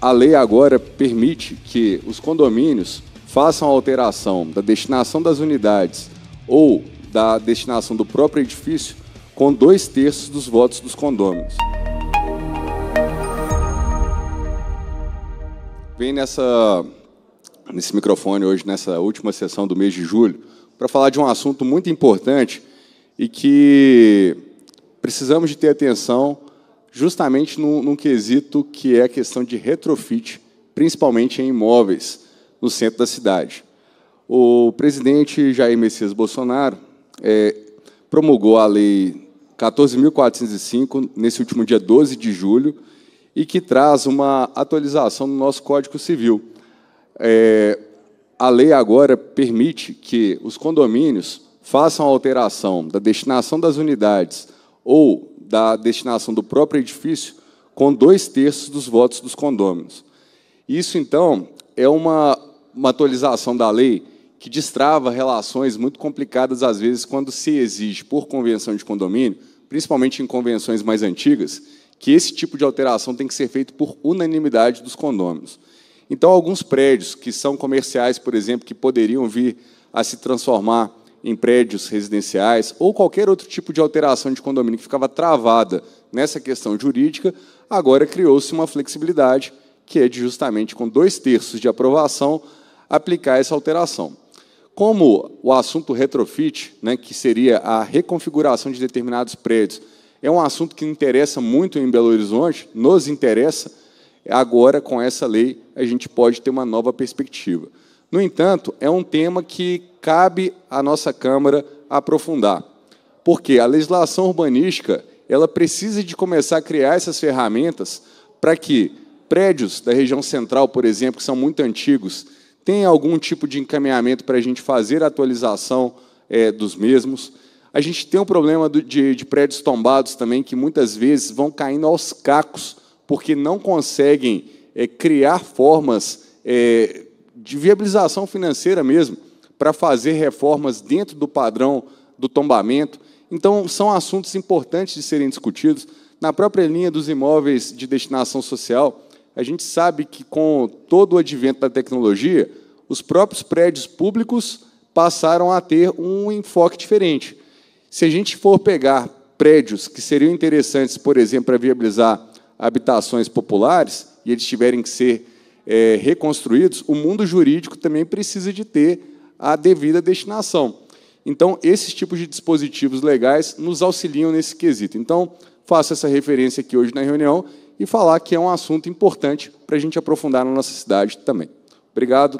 a lei agora permite que os condomínios façam a alteração da destinação das unidades ou da destinação do próprio edifício com dois terços dos votos dos condôminos. Vem nessa, nesse microfone hoje, nessa última sessão do mês de julho, para falar de um assunto muito importante e que precisamos de ter atenção justamente num, quesito que é a questão de retrofit, principalmente em imóveis no centro da cidade. O presidente Jair Messias Bolsonaro é, promulgou a Lei 14.405 nesse último dia 12 de julho e que traz uma atualização no nosso Código Civil. É, a lei agora permite que os condomínios façam alteração da destinação das unidades ou da destinação do próprio edifício com dois terços dos votos dos condôminos. Isso, então, é uma, uma atualização da lei que destrava relações muito complicadas, às vezes, quando se exige, por convenção de condomínio, principalmente em convenções mais antigas, que esse tipo de alteração tem que ser feito por unanimidade dos condôminos. Então, alguns prédios que são comerciais, por exemplo, que poderiam vir a se transformar em prédios residenciais ou qualquer outro tipo de alteração de condomínio que ficava travada nessa questão jurídica, agora criou-se uma flexibilidade, que é de justamente com dois terços de aprovação aplicar essa alteração. Como o assunto retrofit, né, que seria a reconfiguração de determinados prédios, é um assunto que interessa muito em Belo Horizonte, nos interessa, agora com essa lei a gente pode ter uma nova perspectiva. No entanto, é um tema que cabe à nossa Câmara aprofundar, porque a legislação urbanística ela precisa de começar a criar essas ferramentas para que prédios da região central, por exemplo, que são muito antigos, tenham algum tipo de encaminhamento para a gente fazer a atualização é, dos mesmos. A gente tem um problema de, de prédios tombados também, que muitas vezes vão caindo aos cacos, porque não conseguem é, criar formas é, de viabilização financeira mesmo, para fazer reformas dentro do padrão do tombamento. Então, são assuntos importantes de serem discutidos. Na própria linha dos imóveis de destinação social, a gente sabe que, com todo o advento da tecnologia, os próprios prédios públicos passaram a ter um enfoque diferente. Se a gente for pegar prédios que seriam interessantes, por exemplo, para viabilizar habitações populares, e eles tiverem que ser é, reconstruídos, o mundo jurídico também precisa de ter a devida destinação. Então, esses tipos de dispositivos legais nos auxiliam nesse quesito. Então, faço essa referência aqui hoje na reunião e falar que é um assunto importante para a gente aprofundar na nossa cidade também. Obrigado.